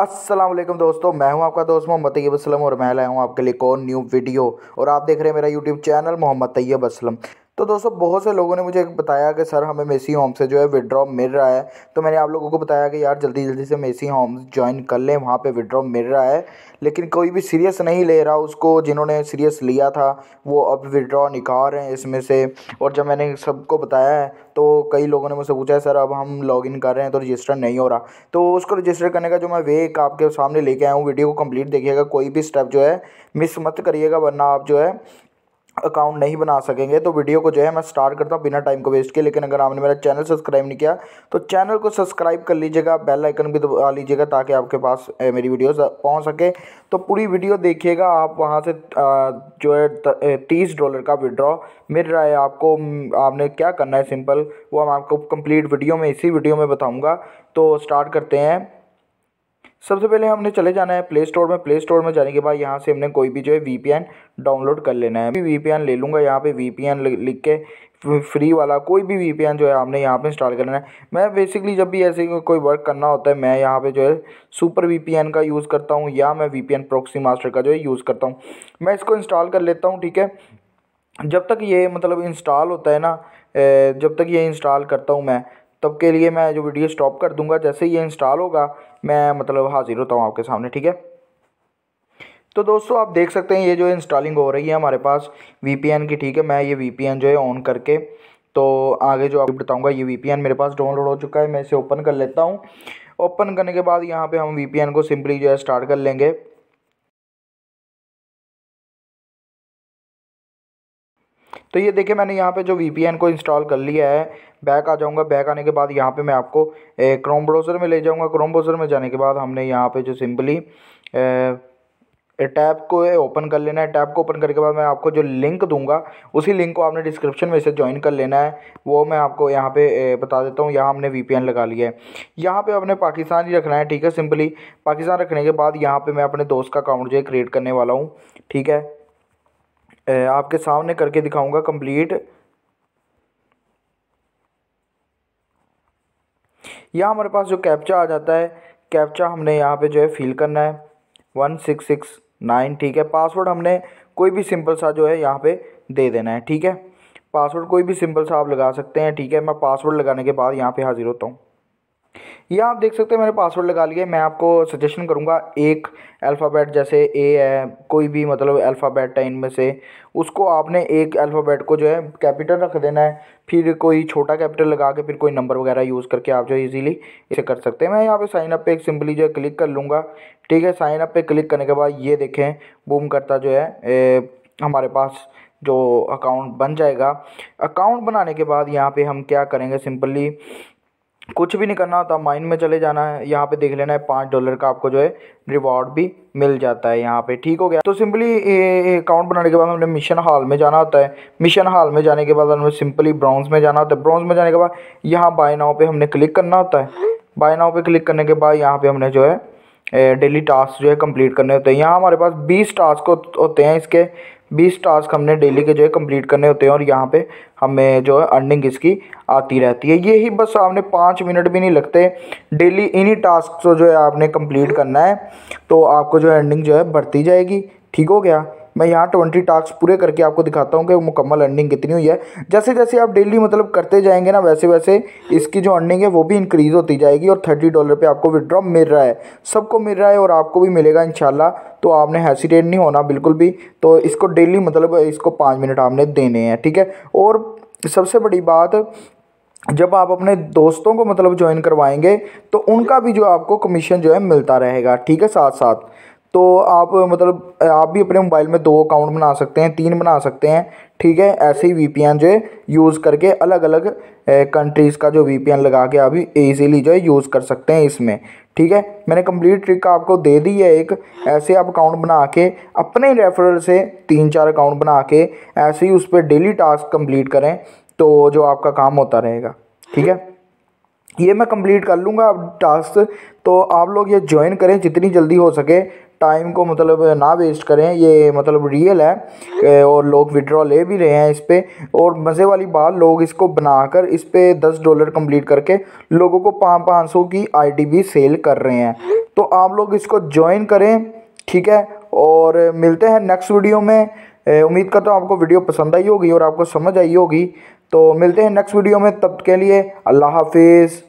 असलम दोस्तों मैं हूं आपका दोस्त मोहम्मद तैयब असलम और मैं लाया हूं आपके लिए कौन न्यू वीडियो और आप देख रहे हैं मेरा यूट्यूब चैनल मोहम्मद तैयब असलम तो दोस्तों बहुत से लोगों ने मुझे बताया कि सर हमें मेसी होम से जो है विड्रॉ मिल रहा है तो मैंने आप लोगों को बताया कि यार जल्दी जल्दी से मेसी होम ज्वाइन कर लें वहाँ पे विड्रॉ मिल रहा है लेकिन कोई भी सीरियस नहीं ले रहा उसको जिन्होंने सीरियस लिया था वो अब विड्रॉ निकाल रहे हैं इसमें से और जब मैंने सबको बताया है तो कई लोगों ने मुझसे पूछा है सर अब हम लॉगिन कर रहे हैं तो रजिस्टर नहीं हो रहा तो उसको रजिस्टर करने का जो मैं वे एक आपके सामने लेके आया हूँ वीडियो को कंप्लीट देखिएगा कोई भी स्टेप जो है मिस मत करिएगा वरना आप जो है अकाउंट नहीं बना सकेंगे तो वीडियो को जो है मैं स्टार्ट करता हूँ बिना टाइम को वेस्ट किए लेकिन अगर आपने मेरा चैनल सब्सक्राइब नहीं किया तो चैनल को सब्सक्राइब कर लीजिएगा बेल आइकन भी दबा लीजिएगा ताकि आपके पास मेरी वीडियोस पहुँच सके तो पूरी वीडियो देखिएगा आप वहाँ से जो है तीस डॉलर का विड्रॉ मिल रहा है आपको आपने क्या करना है सिंपल वो हम आपको कम्प्लीट वीडियो में इसी वीडियो में बताऊँगा तो स्टार्ट करते हैं सबसे पहले हमने चले जाना है प्ले स्टोर में प्ले स्टोर में जाने के बाद यहाँ से हमने कोई भी जो है वी डाउनलोड कर लेना है मैं वी ले लूँगा यहाँ पे वी लिख के फ्री वाला कोई भी वी जो है आपने यहाँ पे इंस्टॉल करना है मैं बेसिकली जब भी ऐसे कोई वर्क करना होता है मैं यहाँ पे जो है सुपर वी का यूज़ करता हूँ या मैं वी प्रोक्सी मास्टर का जो है यूज़ करता हूँ मैं इसको इंस्टॉल कर लेता हूँ ठीक है जब तक ये मतलब इंस्टॉल होता है ना जब तक ये इंस्टॉल करता हूँ मैं तब के लिए मैं जो वीडियो स्टॉप कर दूंगा जैसे ये इंस्टॉल होगा मैं मतलब हाजिर होता हूँ आपके सामने ठीक है तो दोस्तों आप देख सकते हैं ये जो इंस्टॉलिंग हो रही है हमारे पास वी की ठीक है मैं ये वी जो है ऑन करके तो आगे जो आप बताऊँगा ये वी मेरे पास डाउनलोड हो चुका है मैं इसे ओपन कर लेता हूँ ओपन करने के बाद यहाँ पे हम वी को सिंपली जो है स्टार्ट कर लेंगे तो ये देखिए मैंने यहाँ पे जो वी को इंस्टॉल कर लिया है बैक आ जाऊँगा बैक आने के बाद यहाँ पे मैं आपको क्रोम ब्राउज़र में ले जाऊँगा क्रोम ब्राउज़र में जाने के बाद हमने यहाँ पे जो सिंपली टैब को ओपन कर लेना है टैब को ओपन करके बाद मैं आपको जो लिंक दूंगा उसी लिंक को आपने डिस्क्रिप्शन में से ज्वाइन कर लेना है वो मैं आपको यहाँ पे बता देता हूँ यहाँ हमने वी लगा लिया है यहाँ पे आपने पाकिस्तान ही रखना है ठीक है सिंपली पाकिस्तान रखने के बाद यहाँ पे मैं अपने दोस्त का अकाउंट जो है क्रिएट करने वाला हूँ ठीक है आपके सामने करके दिखाऊंगा कंप्लीट यहाँ हमारे पास जो कैप्चा आ जाता है कैप्चा हमने यहाँ पे जो है फिल करना है वन सिक्स सिक्स नाइन ठीक है पासवर्ड हमने कोई भी सिंपल सा जो है यहाँ पे दे देना है ठीक है पासवर्ड कोई भी सिंपल सा आप लगा सकते हैं ठीक है मैं पासवर्ड लगाने के बाद यहाँ पे हाज़िर होता हूँ यहाँ आप देख सकते हैं मैंने पासवर्ड लगा लिया मैं आपको सजेशन करूँगा एक अल्फ़ाबेट जैसे ए है कोई भी मतलब अल्फ़ाबेट है इनमें से उसको आपने एक अल्फ़ाबेट को जो है कैपिटल रख देना है फिर कोई छोटा कैपिटल लगा के फिर कोई नंबर वगैरह यूज़ करके आप जो है ईजिली इसे कर सकते हैं मैं यहाँ पे साइनअप पे एक सिंपली जो है क्लिक कर लूँगा ठीक है साइनअप पर क्लिक करने के बाद ये देखें बूम करता जो है ए, हमारे पास जो अकाउंट बन जाएगा अकाउंट बनाने के बाद यहाँ पे हम क्या करेंगे सिंपली कुछ भी नहीं करना होता माइन में चले जाना है यहाँ पे देख लेना है पाँच डॉलर का आपको जो है रिवॉर्ड भी मिल जाता है यहाँ पे ठीक हो गया तो सिंपली अकाउंट बनाने के बाद हमने मिशन हॉल में जाना होता है मिशन हॉल में जाने के बाद हमें सिंपली ब्राउन्स में जाना होता है ब्राउन्स में जाने के बाद यहाँ बाय नाव पे हमने क्लिक करना होता है बाय नाव पे क्लिक करने के बाद यहाँ पे हमने जो है डेली टास्क जो है कंप्लीट करने होते हैं यहाँ हमारे पास बीस टास्क होते हैं इसके बीस टास्क हमने डेली के जो है कंप्लीट करने होते हैं और यहाँ पे हमें जो है अर्निंग इसकी आती रहती है ये ही बस आपने पाँच मिनट भी नहीं लगते डेली इन्हीं टास्क को जो है आपने कंप्लीट करना है तो आपको जो है अर्निंग जो है बढ़ती जाएगी ठीक हो गया मैं यहाँ ट्वेंटी टास्क पूरे करके आपको दिखाता हूँ कि मुकम्मल अर्निंग कितनी हुई है जैसे जैसे आप डेली मतलब करते जाएंगे ना वैसे वैसे इसकी जो अर्निंग है वो भी इंक्रीज़ होती जाएगी और थर्टी डॉलर पर आपको विड्रॉ मिल रहा है सबको मिल रहा है और आपको भी मिलेगा इन तो आपने हेसिटेट नहीं होना बिल्कुल भी तो इसको डेली मतलब इसको पाँच मिनट आपने देने हैं ठीक है और सबसे बड़ी बात जब आप अपने दोस्तों को मतलब ज्वाइन करवाएंगे तो उनका भी जो आपको कमीशन जो है मिलता रहेगा ठीक है साथ साथ तो आप मतलब आप भी अपने मोबाइल में दो अकाउंट बना सकते हैं तीन बना सकते हैं ठीक है ऐसे ही वी जो है यूज़ करके अलग अलग कंट्रीज़ का जो वी लगा के आप ईजिली जो है यूज़ कर सकते हैं इसमें ठीक है मैंने कंप्लीट ट्रिक आपको दे दी है एक ऐसे आप अकाउंट बना के अपने रेफरल से तीन चार अकाउंट बना के ऐसे ही उस पर डेली टास्क कम्प्लीट करें तो जो आपका काम होता रहेगा ठीक है ये मैं कंप्लीट कर लूँगा अब टास्क तो आप लोग ये ज्वाइन करें जितनी जल्दी हो सके टाइम को मतलब ना वेस्ट करें ये मतलब रियल है और लोग विड्रॉ ले भी रहे हैं इस पर और मज़े वाली बात लोग इसको बनाकर इस पर दस डॉलर कंप्लीट करके लोगों को पाँच पाँच सौ की आईडी भी सेल कर रहे हैं तो आप लोग इसको ज्वाइन करें ठीक है और मिलते हैं नेक्स्ट वीडियो में उम्मीद करता हूँ आपको वीडियो पसंद आई होगी और आपको समझ आई होगी तो मिलते हैं नेक्स्ट वीडियो में तब के लिए अल्लाह हाफिज़